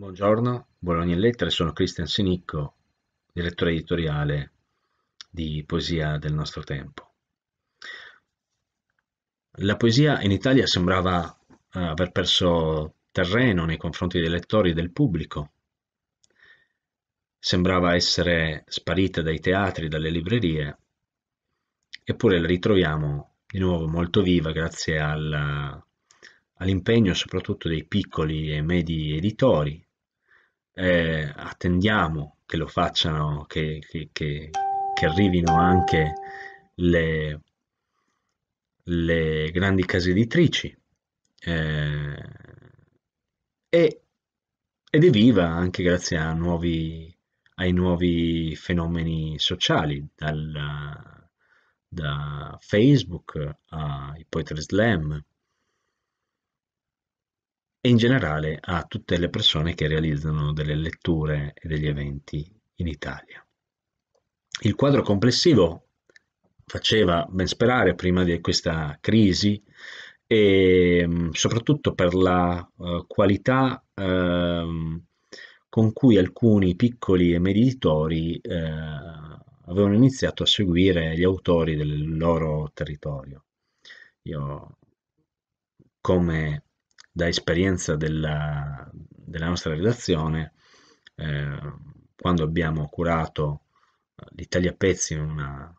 Buongiorno, Bologna in Lettere, sono Cristian Sinicco, direttore editoriale di Poesia del nostro tempo. La poesia in Italia sembrava eh, aver perso terreno nei confronti dei lettori e del pubblico, sembrava essere sparita dai teatri, dalle librerie, eppure la ritroviamo di nuovo molto viva grazie alla, all'impegno soprattutto dei piccoli e medi editori eh, attendiamo che lo facciano, che, che, che, che arrivino anche le, le, grandi case editrici. Eh, ed è viva anche grazie a nuovi, ai nuovi fenomeni sociali, dal, da Facebook ai Poetry Slam, e in generale a tutte le persone che realizzano delle letture e degli eventi in Italia. Il quadro complessivo faceva ben sperare prima di questa crisi e mm, soprattutto per la uh, qualità uh, con cui alcuni piccoli e medi editori uh, avevano iniziato a seguire gli autori del loro territorio. Io, come da esperienza della, della nostra redazione, eh, quando abbiamo curato eh, l'Italia Pezzi, una,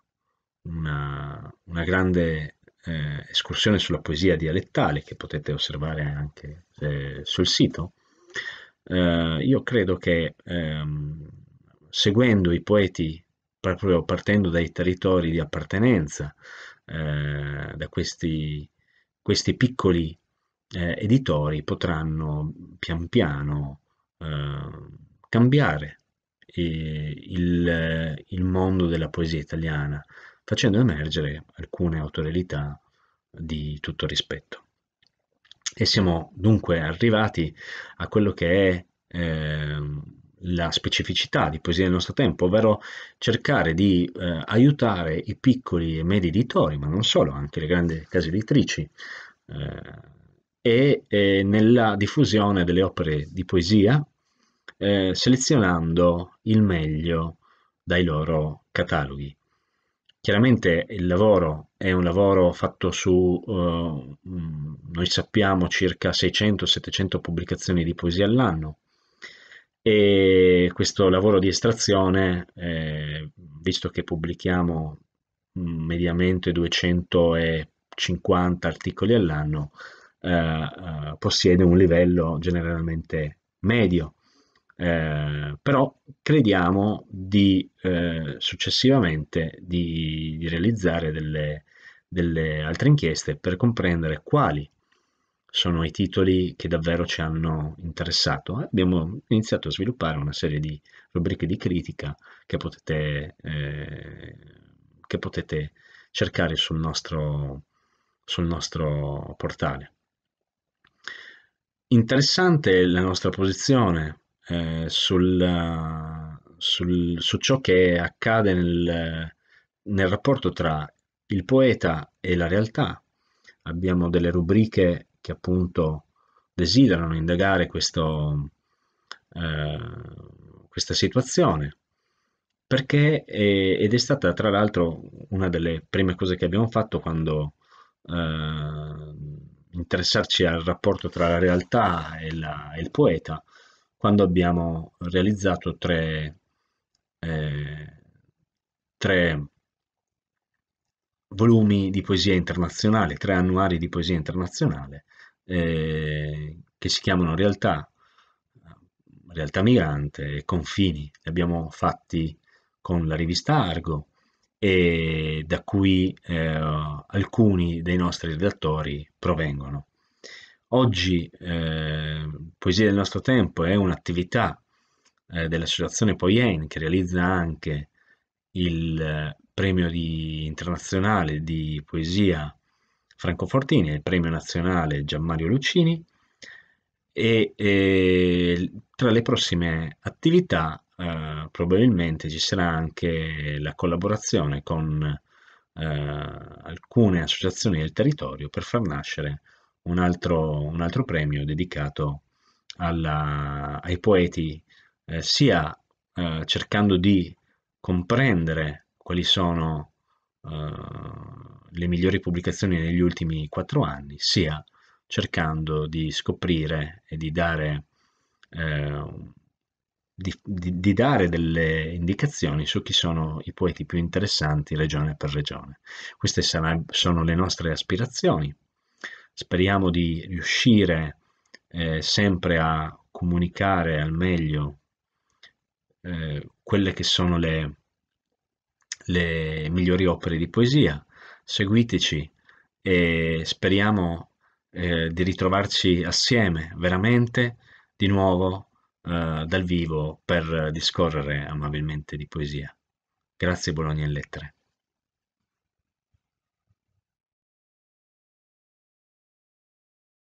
una, una grande eh, escursione sulla poesia dialettale che potete osservare anche eh, sul sito, eh, io credo che ehm, seguendo i poeti proprio partendo dai territori di appartenenza, eh, da questi, questi piccoli eh, editori potranno pian piano eh, cambiare eh, il, il, mondo della poesia italiana, facendo emergere alcune autorialità di tutto rispetto. E siamo dunque arrivati a quello che è eh, la specificità di poesia del nostro tempo, ovvero cercare di eh, aiutare i piccoli e medi editori, ma non solo, anche le grandi case editrici, eh, e eh, nella diffusione delle opere di poesia, eh, selezionando il meglio dai loro cataloghi. Chiaramente il lavoro è un lavoro fatto su, eh, noi sappiamo, circa 600-700 pubblicazioni di poesia all'anno e questo lavoro di estrazione, eh, visto che pubblichiamo mediamente 250 articoli all'anno, eh, eh, possiede un livello generalmente medio. Eh, però crediamo di eh, successivamente di, di realizzare delle, delle, altre inchieste per comprendere quali sono i titoli che davvero ci hanno interessato. Abbiamo iniziato a sviluppare una serie di rubriche di critica che potete, eh, che potete cercare sul nostro, sul nostro portale. Interessante la nostra posizione, ehm, sul sul su ciò che accade nel nel rapporto tra il poeta e la realtà. Abbiamo delle rubriche che appunto desiderano indagare questo, ehm, questa situazione, perché è ed è stata tra l'altro una delle prime cose che abbiamo fatto quando, ehm interessarci al rapporto tra la realtà e, la, e il poeta quando abbiamo realizzato tre, eh, tre volumi di poesia internazionale, tre annuari di poesia internazionale eh, che si chiamano Realtà, Realtà Migrante e Confini. Li abbiamo fatti con la rivista Argo, e da cui eh, alcuni dei nostri redattori provengono. Oggi eh, Poesia del nostro tempo è un'attività eh, dell'associazione Poien che realizza anche il eh, premio di, internazionale di poesia Francofortini e il premio nazionale Gianmario Lucini e, e eh, tra le prossime attività eh, probabilmente ci sarà anche la collaborazione con eh, alcune associazioni del territorio per far nascere un altro, un altro premio dedicato alla, ai poeti, eh, sia eh, cercando di comprendere quali sono eh, le migliori pubblicazioni negli ultimi quattro anni, sia cercando di scoprire e di dare eh, di, di, di, dare delle indicazioni su chi sono i poeti più interessanti regione per regione. Queste sono le nostre aspirazioni. Speriamo di riuscire eh, sempre a comunicare al meglio eh, quelle che sono le, le migliori opere di poesia. Seguiteci e speriamo eh, di ritrovarci assieme veramente di nuovo eh, dal vivo per discorrere amabilmente di poesia. Grazie Bologna in Lettere.